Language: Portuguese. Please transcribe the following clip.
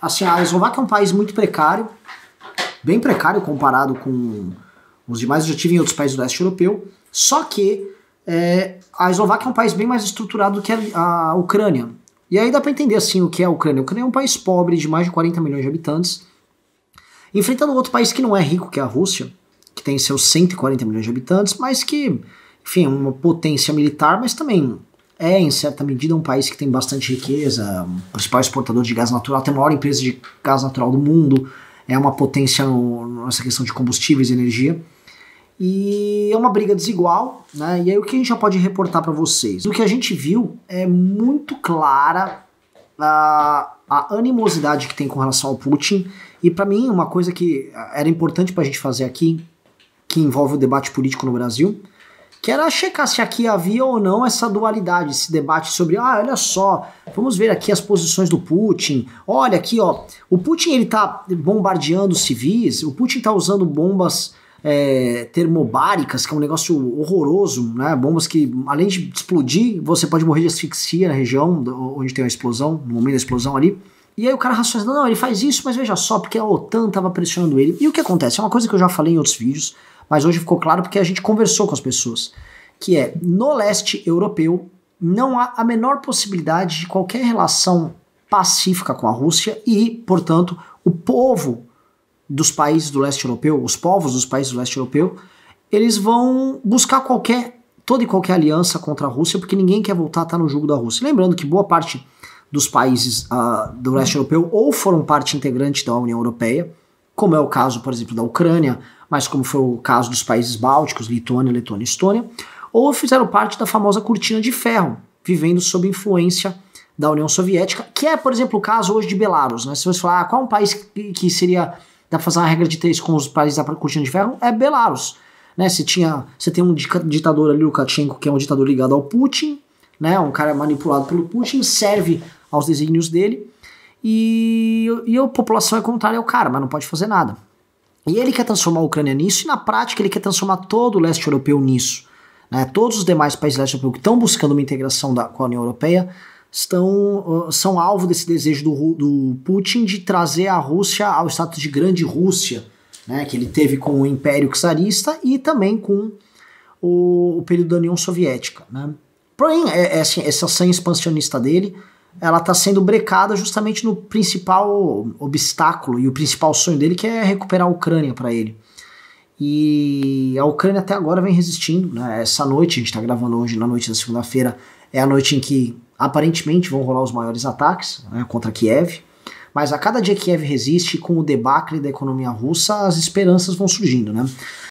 Assim, a Eslováquia é um país muito precário, bem precário comparado com os demais. Eu já tive em outros países do leste europeu. Só que é, a Eslováquia é um país bem mais estruturado do que a, a Ucrânia. E aí dá para entender assim o que é a Ucrânia. A Ucrânia é um país pobre de mais de 40 milhões de habitantes, enfrentando outro país que não é rico, que é a Rússia, que tem seus 140 milhões de habitantes, mas que, enfim, é uma potência militar, mas também é, em certa medida, é um país que tem bastante riqueza, principal exportador de gás natural, tem a maior empresa de gás natural do mundo, é uma potência no, nessa questão de combustíveis e energia. E é uma briga desigual, né? E aí o que a gente já pode reportar para vocês? O que a gente viu é muito clara a, a animosidade que tem com relação ao Putin. E para mim, uma coisa que era importante para a gente fazer aqui, que envolve o debate político no Brasil, que era checar se aqui havia ou não essa dualidade, esse debate sobre, ah, olha só, vamos ver aqui as posições do Putin. Olha aqui, ó, o Putin ele tá bombardeando civis, o Putin tá usando bombas é, termobáricas, que é um negócio horroroso, né? Bombas que, além de explodir, você pode morrer de asfixia na região onde tem a explosão, no momento da explosão ali. E aí o cara raciocina, não, ele faz isso, mas veja só, porque a OTAN tava pressionando ele. E o que acontece? É uma coisa que eu já falei em outros vídeos mas hoje ficou claro porque a gente conversou com as pessoas, que é no leste europeu não há a menor possibilidade de qualquer relação pacífica com a Rússia e, portanto, o povo dos países do leste europeu, os povos dos países do leste europeu, eles vão buscar qualquer toda e qualquer aliança contra a Rússia, porque ninguém quer voltar a estar no jogo da Rússia. Lembrando que boa parte dos países uh, do leste uhum. europeu ou foram parte integrante da União Europeia, como é o caso, por exemplo, da Ucrânia, mas como foi o caso dos países bálticos, Litônia, Letônia e Estônia, ou fizeram parte da famosa cortina de ferro, vivendo sob influência da União Soviética, que é, por exemplo, o caso hoje de Belarus. Né? Se você falar ah, qual é um país que seria. dá pra fazer uma regra de três com os países da cortina de ferro, é Belarus. Né? Você, tinha, você tem um ditador ali, Lukashenko, que é um ditador ligado ao Putin, né? um cara manipulado pelo Putin, serve aos desígnios dele, e, e a população é contrária ao cara, mas não pode fazer nada. E ele quer transformar a Ucrânia nisso, e na prática ele quer transformar todo o leste europeu nisso. Né? Todos os demais países do leste europeu que estão buscando uma integração da, com a União Europeia estão, são alvo desse desejo do, do Putin de trazer a Rússia ao status de grande Rússia, né? que ele teve com o Império Czarista e também com o, o período da União Soviética. Né? Porém, é, é, assim, essa sanha expansionista dele ela está sendo brecada justamente no principal obstáculo e o principal sonho dele, que é recuperar a Ucrânia para ele. E a Ucrânia até agora vem resistindo. Né? Essa noite, a gente está gravando hoje, na noite da segunda-feira, é a noite em que aparentemente vão rolar os maiores ataques né, contra Kiev. Mas a cada dia que Kiev resiste, com o debacle da economia russa, as esperanças vão surgindo. Né?